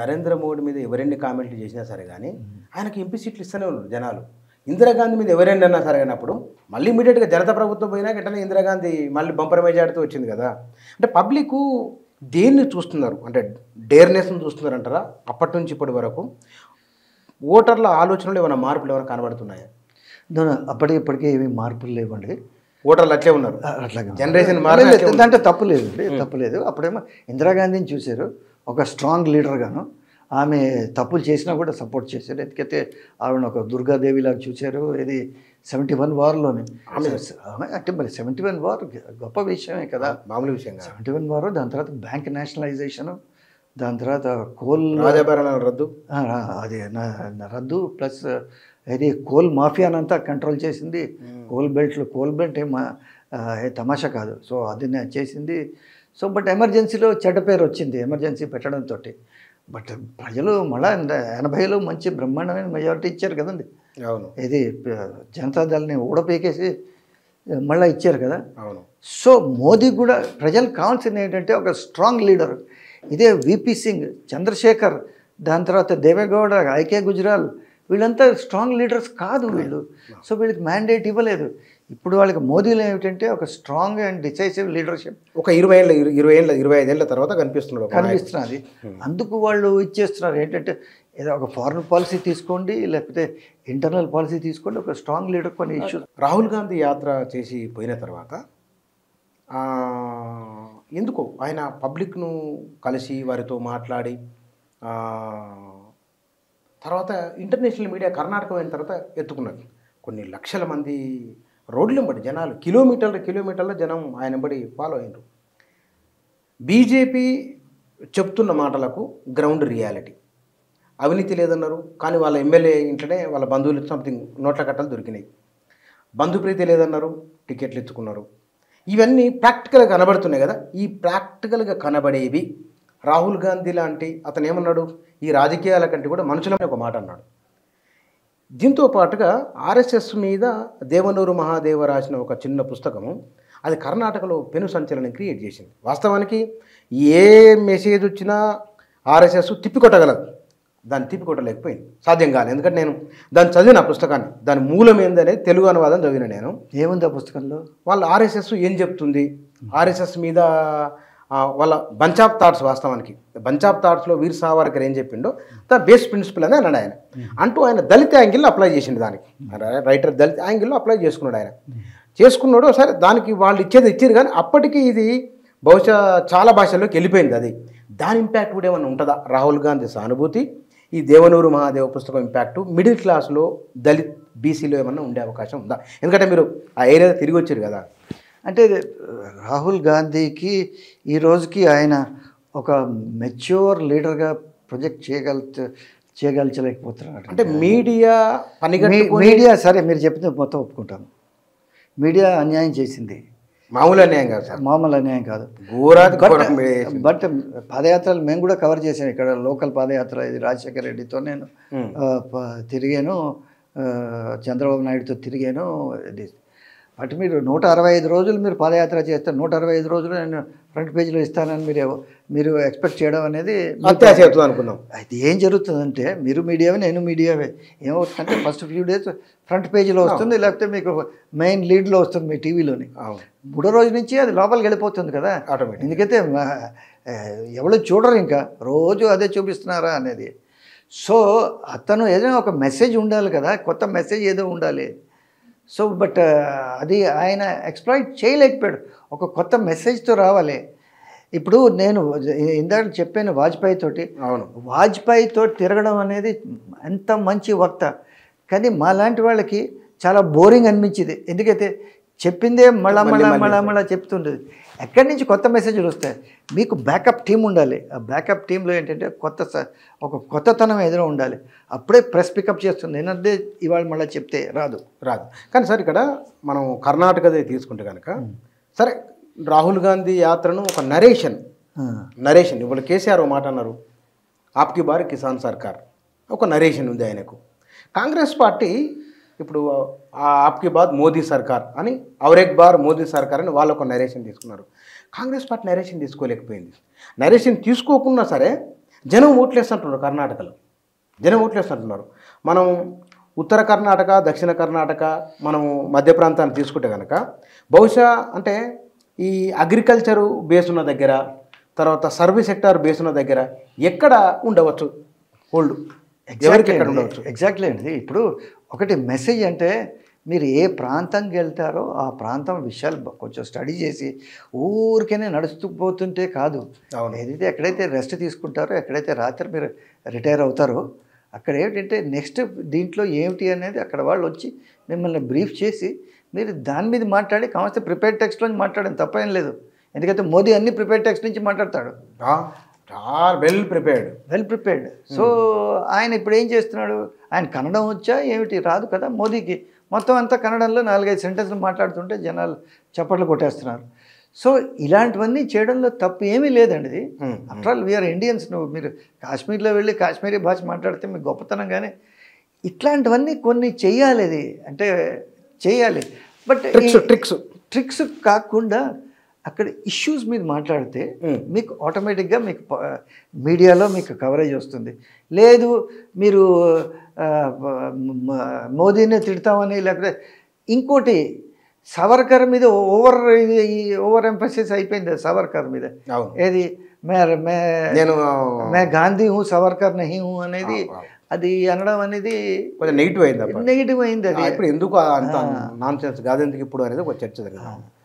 నరేంద్ర మోడీ మీద ఎవరెన్ని కామెంట్లు చేసినా సరే కానీ ఆయనకి ఎంపీ సీట్లు ఇస్తూనే ఉన్నారు జనాలు ఇందిరాగాంధీ మీద ఎవరైనా అన్నా సరే అప్పుడు మళ్ళీ ఇమీడియట్గా జనతా ప్రభుత్వం పోయినా గట్టనే ఇందిరాగాంధీ మళ్ళీ బంపర్ మెజార్టీతో వచ్చింది కదా అంటే పబ్లిక్ దేన్ని చూస్తున్నారు అంటే డేర్నెస్ని చూస్తున్నారు అంటారా అప్పటి నుంచి ఇప్పటి వరకు ఓటర్ల ఆలోచనలు ఏమైనా మార్పులు ఏమైనా కనబడుతున్నాయా అప్పటికి ఇప్పటికే ఏమీ మార్పులు లేవండి ఓటర్లు అట్లే ఉన్నారు అట్లా జనరేషన్ దాంట్లో తప్పు లేదు తప్పు లేదు అప్పుడేమో ఇందిరాగాంధీని చూశారు ఒక స్ట్రాంగ్ లీడర్గాను ఆమె తప్పులు చేసినా కూడా సపోర్ట్ చేశారు ఎందుకైతే ఆవిడ ఒక దుర్గాదేవి లాగా చూశారు ఇది సెవెంటీ వన్ వార్లోనే అంటే మరి సెవెంటీ వన్ వార్ గొప్ప విషయమే కదా మామూలు విషయం సెవెంటీ వన్ వారు దాని తర్వాత బ్యాంక్ నేషనలైజేషను దాని తర్వాత కోల్ రద్దు అది రద్దు ప్లస్ అది కోల్ మాఫియానంతా కంట్రోల్ చేసింది కోల్ బెల్ట్లు కోల్ బెల్ట్ ఏ తమాషా కాదు సో అది చేసింది సో బట్ ఎమర్జెన్సీలో చెడ్డ పేరు వచ్చింది ఎమర్జెన్సీ పెట్టడంతో బట్ ప్రజలు మళ్ళా ఎనభైలో మంచి బ్రహ్మాండమైన మెజారిటీ ఇచ్చారు కదండి అవును ఇది జనతాదళని ఊడపీకేసి మళ్ళీ ఇచ్చారు కదా అవును సో మోదీ కూడా ప్రజలు కావాల్సింది ఏంటంటే ఒక స్ట్రాంగ్ లీడర్ ఇదే విపి సింగ్ చంద్రశేఖర్ దాని తర్వాత దేవేగౌడ ఐకే గుజరాల్ వీళ్ళంతా స్ట్రాంగ్ లీడర్స్ కాదు వీళ్ళు సో వీళ్ళకి మ్యాండేట్ ఇవ్వలేదు ఇప్పుడు వాళ్ళకి మోదీలో ఏమిటంటే ఒక స్ట్రాంగ్ అండ్ డిసైసివ్ లీడర్షిప్ ఒక ఇరవై ఏళ్ళ ఇరవై ఏళ్ళ ఇరవై ఏళ్ళ తర్వాత కనిపిస్తున్నాడు కనిపిస్తున్నది అందుకు వాళ్ళు ఇచ్చేస్తున్నారు ఏంటంటే ఏదో ఒక ఫారిన్ పాలసీ తీసుకోండి లేకపోతే ఇంటర్నల్ పాలసీ తీసుకోండి ఒక స్ట్రాంగ్ లీడర్ కొన్ని ఇష్యూ రాహుల్ గాంధీ యాత్ర చేసి పోయిన తర్వాత ఎందుకో ఆయన పబ్లిక్ను కలిసి వారితో మాట్లాడి తర్వాత ఇంటర్నేషనల్ మీడియా కర్ణాటక అయిన తర్వాత ఎత్తుకున్నది కొన్ని లక్షల మంది రోడ్లెంబడి జనాలు కిలోమీటర్ల కిలోమీటర్ల జనం ఆయన బడి ఫాలో అయినరు బీజేపీ చెప్తున్న మాటలకు గ్రౌండ్ రియాలిటీ అవినీతి లేదన్నారు కానీ వాళ్ళ ఎమ్మెల్యే ఇంట్లోనే వాళ్ళ బంధువులు సంథింగ్ నోట్ల కట్టలు దొరికినాయి బంధుప్రీతి లేదన్నారు టికెట్లు ఇచ్చుకున్నారు ఇవన్నీ ప్రాక్టికల్గా కనబడుతున్నాయి కదా ఈ ప్రాక్టికల్గా కనబడేవి రాహుల్ గాంధీ లాంటి అతను ఏమన్నాడు ఈ రాజకీయాల కంటే కూడా మనుషులనే ఒక మాట అన్నాడు దీంతో పాటుగా ఆర్ఎస్ఎస్ మీద దేవనూరు మహాదేవ రాసిన ఒక చిన్న పుస్తకము అది కర్ణాటకలో పెను సంచలనం క్రియేట్ చేసింది వాస్తవానికి ఏ మెసేజ్ వచ్చినా ఆర్ఎస్ఎస్ తిప్పికొట్టగలదు దాన్ని తిప్పికొట్టలేకపోయింది సాధ్యం కాదు ఎందుకంటే నేను దాన్ని చదివిన పుస్తకాన్ని దాని మూలం ఏందనేది తెలుగు అనువాదం చదివిన నేను ఏముంది ఆ పుస్తకంలో వాళ్ళు ఆర్ఎస్ఎస్ ఏం చెప్తుంది ఆర్ఎస్ఎస్ మీద వాళ్ళ బంచ్ ఆఫ్ థాట్స్ వాస్తవానికి బంచ్ ఆఫ్ థాట్స్లో వీర్ సావర్కర్ ఏం చెప్పిండో ద బేస్ ప్రిన్సిపల్ అని అన్నాడు ఆయన అంటూ ఆయన దళిత యాంగిల్లో అప్లై చేసిండు దానికి రైటర్ దళిత యాంగిల్లో అప్లై చేసుకున్నాడు ఆయన చేసుకున్నాడు సరే దానికి వాళ్ళు ఇచ్చేది ఇచ్చారు కానీ అప్పటికి ఇది బహుశా చాలా భాషల్లోకి వెళ్ళిపోయింది అది దాని ఇంపాక్ట్ కూడా ఏమైనా ఉంటుందా రాహుల్ గాంధీ సానుభూతి ఈ దేవనూరు మహాదేవ పుస్తకం ఇంపాక్టు మిడిల్ క్లాస్లో దళిత్ బీసీలో ఏమన్నా ఉండే అవకాశం ఉందా ఎందుకంటే మీరు ఆ ఏరియా తిరిగి వచ్చారు కదా అంటే రాహుల్ గాంధీకి ఈ రోజుకి ఆయన ఒక మెచ్యూర్ లీడర్గా ప్రొజెక్ట్ చేయగల చేయగలచలేకపోతున్నాడు అంటే మీడియా పని మీడియా సరే మీరు చెప్పింది మొత్తం ఒప్పుకుంటాను మీడియా అన్యాయం చేసింది మామూలు అన్యాయం కాదు సార్ మామూలు అన్యాయం కాదు బట్ పాదయాత్రలు మేము కూడా కవర్ చేసాం ఇక్కడ లోకల్ పాదయాత్ర ఇది రాజశేఖర రెడ్డితో నేను తిరిగాను చంద్రబాబు నాయుడుతో తిరిగాను అంటే మీరు నూట అరవై ఐదు రోజులు మీరు పాదయాత్ర చేస్తారు నూట అరవై ఐదు రోజులు నేను ఫ్రంట్ పేజీలో ఇస్తానని మీరు మీరు ఎక్స్పెక్ట్ చేయడం అనేది అనుకున్నాం అయితే ఏం జరుగుతుందంటే మీరు మీడియావే నేను మీడియావే ఏమవుతుందంటే ఫస్ట్ ఫ్యూ డేస్ ఫ్రంట్ పేజీలో వస్తుంది లేకపోతే మీకు మెయిన్ లీడ్లో వస్తుంది మీ టీవీలోని మూడో రోజు నుంచి అది లోపలికి వెళ్ళిపోతుంది కదా ఆటోమేటిక్ ఎందుకైతే ఎవరు చూడరు ఇంకా రోజు అదే చూపిస్తున్నారా అనేది సో అతను ఏదైనా ఒక మెసేజ్ ఉండాలి కదా కొత్త మెసేజ్ ఏదో ఉండాలి సో బట్ అది ఆయన ఎక్స్ప్లాయిట్ చేయలేకపోయాడు ఒక కొత్త మెసేజ్తో రావాలి ఇప్పుడు నేను ఇందాక చెప్పాను వాజ్పేయి తోటి అవును వాజ్పేయి తోటి తిరగడం అనేది ఎంత మంచి వక్త కానీ మా లాంటి వాళ్ళకి చాలా బోరింగ్ అనిపించింది ఎందుకైతే చెప్పిందే మళ్ళా మళ్ళా మళ్ళా మళ్ళా చెప్తుండేది ఎక్కడి నుంచి కొత్త మెసేజ్లు వస్తాయి మీకు బ్యాకప్ టీం ఉండాలి ఆ బ్యాకప్ టీంలో ఏంటంటే కొత్త ఒక కొత్తతనం ఎదురు ఉండాలి అప్పుడే ప్రెస్ పికప్ చేస్తుంది ఏంటంటే ఇవాళ మళ్ళీ చెప్తే రాదు రాదు కానీ సార్ ఇక్కడ మనం కర్ణాటకదే తీసుకుంటే కనుక సరే రాహుల్ గాంధీ యాత్రను ఒక నరేషన్ నరేషన్ ఇప్పుడు కేసీఆర్ ఓ మాట అన్నారు ఆప్కి బార్ కిసాన్ సర్కార్ ఒక నరేషన్ ఉంది ఆయనకు కాంగ్రెస్ పార్టీ ఇప్పుడు ఆప్కి బాద్ మోదీ సర్కార్ అని అవరేక్ బార్ మోదీ సర్కార్ అని వాళ్ళు ఒక నరేషన్ తీసుకున్నారు కాంగ్రెస్ పార్టీ నరేషన్ తీసుకోలేకపోయింది నరేషన్ తీసుకోకున్నా సరే జనం ఓట్లేస్తుంటున్నారు కర్ణాటకలో జనం ఓట్లేస్తుంటున్నారు మనం ఉత్తర కర్ణాటక దక్షిణ కర్ణాటక మనం మధ్య ప్రాంతాన్ని తీసుకుంటే కనుక బహుశా అంటే ఈ అగ్రికల్చరు బేస్ ఉన్న దగ్గర తర్వాత సర్వీస్ సెక్టార్ బేస్ ఉన్న దగ్గర ఎక్కడ ఉండవచ్చు హోల్డ్ ఎవరికి ఉండవచ్చు ఎగ్జాక్ట్లీ అండి ఇప్పుడు ఒకటి మెసేజ్ అంటే మీరు ఏ ప్రాంతంకి వెళ్తారో ఆ ప్రాంతం విషయాలు కొంచెం స్టడీ చేసి ఊరికైనా నడుస్తూ పోతుంటే కాదు ఏదైతే ఎక్కడైతే రెస్ట్ తీసుకుంటారో ఎక్కడైతే రాత్రి మీరు రిటైర్ అవుతారో అక్కడ ఏమిటంటే నెక్స్ట్ దీంట్లో ఏమిటి అనేది అక్కడ వాళ్ళు వచ్చి మిమ్మల్ని బ్రీఫ్ చేసి మీరు దాని మీద మాట్లాడి కావాల్సిన ప్రిపేర్ టెక్స్ట్లో మాట్లాడడం తప్పేం లేదు ఎందుకంటే మోదీ అన్ని ప్రిపేర్ టెక్స్ట్ నుంచి మాట్లాడతాడు చాలా well prepared well prepared so ఆయన ఇప్పుడు ఏం చేస్తున్నాడు ఆయన కన్నడం వచ్చా ఏమిటి రాదు కదా మోదీకి మొత్తం అంతా కన్నడంలో నాలుగైదు సెంటెన్స్లు మాట్లాడుతుంటే జనాలు చప్పట్లు కొట్టేస్తున్నారు సో ఇలాంటివన్నీ చేయడంలో తప్పు ఏమీ లేదండి ఇది ఆఫ్టర్ ఆల్ వీఆర్ ఇండియన్స్ నువ్వు మీరు కాశ్మీర్లో వెళ్ళి కాశ్మీరీ భాష మాట్లాడితే మీకు గొప్పతనం కానీ ఇట్లాంటివన్నీ కొన్ని చేయాలి అది అంటే చేయాలి బట్ ట్రిక్స్ ట్రిక్స్ కాకుండా అక్కడ ఇష్యూస్ మీద మాట్లాడితే మీకు ఆటోమేటిక్గా మీకు మీడియాలో మీకు కవరేజ్ వస్తుంది లేదు మీరు మోదీనే తిడతామని లేకపోతే ఇంకోటి సవర్కర్ మీద ఓవర్ ఓవర్ ఎంఫసిస్ అయిపోయింది సవర్కర్ మీద ఏది మే మే నేను మే గాంధీ హూ సవర్కర్ నహి హూ అనేది అది అనడం అనేది కొంచెం నెగిటివ్ అయింది నెగిటివ్ అయింది అది ఇప్పుడు ఎందుకు అంత నాన్ సెన్స్ గాంధీ ఎందుకు ఇప్పుడు అనేది ఒక చర్చ జరిగింది